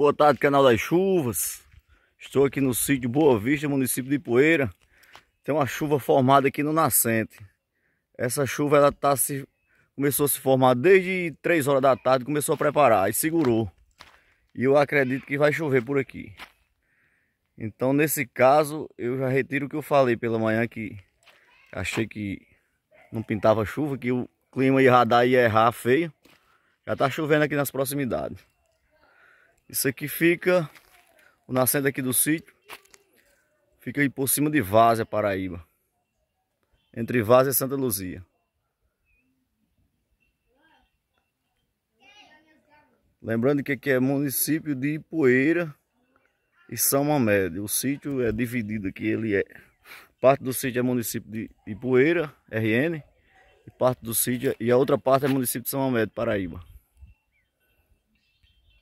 Boa tarde, canal das chuvas. Estou aqui no sítio Boa Vista, município de Poeira. Tem uma chuva formada aqui no nascente. Essa chuva ela tá se começou a se formar desde 3 horas da tarde, começou a preparar e segurou. E eu acredito que vai chover por aqui. Então, nesse caso, eu já retiro o que eu falei pela manhã que achei que não pintava chuva, que o clima ia radar ia errar feio. Já tá chovendo aqui nas proximidades. Isso aqui fica o nascente aqui do sítio. Fica aí por cima de Várzea, Paraíba. Entre Várzea e Santa Luzia. Lembrando que aqui é município de Ipueira e São Mamed. O sítio é dividido aqui, ele é. Parte do sítio é município de Ipueira, RN, e parte do sítio e a outra parte é município de São Mamed, Paraíba.